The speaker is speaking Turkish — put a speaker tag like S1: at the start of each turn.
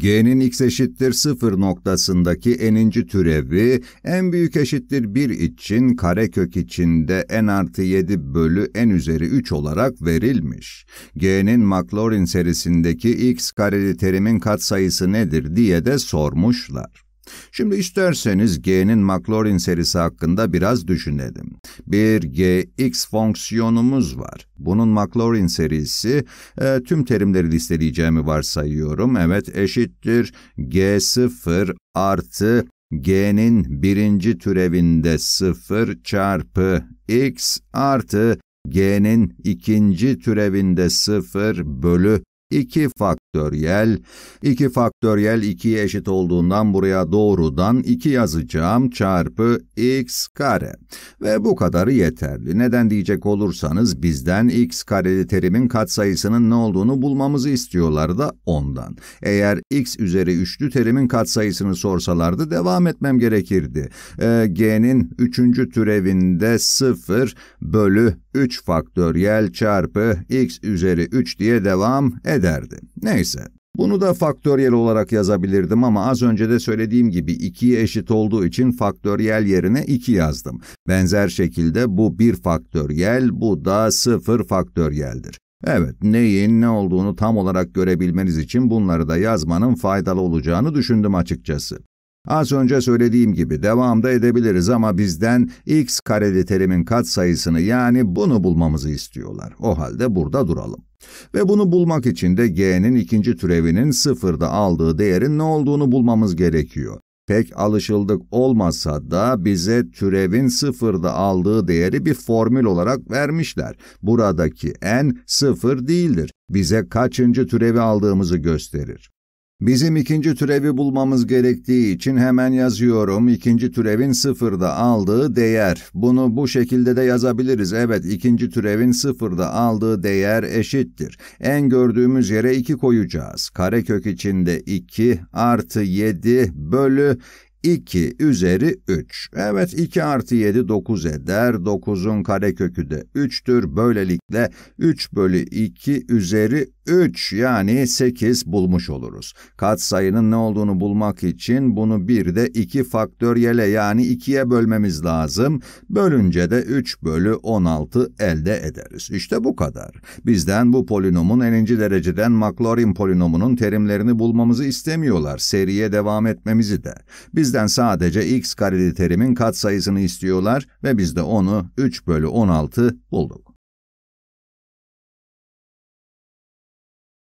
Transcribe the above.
S1: G'nin x eşittir 0 noktasındaki eninci türevi, en büyük eşittir 1 için karekök içinde n artı 7 bölü n üzeri 3 olarak verilmiş. G'nin Maclaurin serisindeki x kareli terimin katsayısı nedir diye de sormuşlar. Şimdi isterseniz G'nin Maclaurin serisi hakkında biraz düşünelim. Bir Gx fonksiyonumuz var. Bunun Maclaurin serisi e, tüm terimleri listeleyeceğimi varsayıyorum. Evet eşittir G0 artı G'nin birinci türevinde 0 çarpı x artı G'nin ikinci türevinde 0 bölü 2 faktöriyel faktöriyel, 2 faktöriyel 2'ye eşit olduğundan buraya doğrudan 2 yazacağım çarpı x kare. Ve bu kadarı yeterli. Neden diyecek olursanız bizden x kareli terimin katsayısının ne olduğunu bulmamızı istiyorlar da ondan. Eğer x üzeri üçlü terimin katsayısını sorsalardı devam etmem gerekirdi. Ee, g'nin üçüncü türevinde 0 bölü 3 faktöriyel çarpı x üzeri 3 diye devam ederdi. Neyse. Neyse. Bunu da faktöriyel olarak yazabilirdim ama az önce de söylediğim gibi 2'ye eşit olduğu için faktöriyel yerine 2 yazdım. Benzer şekilde bu 1 faktöriyel, bu da 0 faktöriyeldir. Evet, neyin ne olduğunu tam olarak görebilmeniz için bunları da yazmanın faydalı olacağını düşündüm açıkçası. Az önce söylediğim gibi devamda edebiliriz ama bizden x kareli terimin kat sayısını yani bunu bulmamızı istiyorlar. O halde burada duralım. Ve bunu bulmak için de g'nin ikinci türevinin sıfırda aldığı değerin ne olduğunu bulmamız gerekiyor. Pek alışıldık olmasa da bize türevin sıfırda aldığı değeri bir formül olarak vermişler. Buradaki n sıfır değildir. Bize kaçıncı türevi aldığımızı gösterir. Bizim ikinci türevi bulmamız gerektiği için hemen yazıyorum. İkinci türevin sıfırda aldığı değer. Bunu bu şekilde de yazabiliriz. Evet ikinci türevin sıfırda aldığı değer eşittir. En gördüğümüz yere 2 koyacağız. Karekök içinde 2 artı 7 bölü 2 üzeri 3. Evet 2 artı 7 9 eder. 9'un karekökü de 3'tür. Böylelikle 3 bölü 2 üzeri 3 yani 8 bulmuş oluruz. Katsayının ne olduğunu bulmak için bunu bir de 2 faktöriyele yani 2'ye bölmemiz lazım. Bölünce de 3 bölü 16 elde ederiz. İşte bu kadar. Bizden bu polinomun eninci dereceden Maclaurin polinomunun terimlerini bulmamızı istemiyorlar. Seriye devam etmemizi de. Bizden Bizden sadece x kareli terimin katsayısını istiyorlar ve biz de onu 3 bölü 16 bulduk.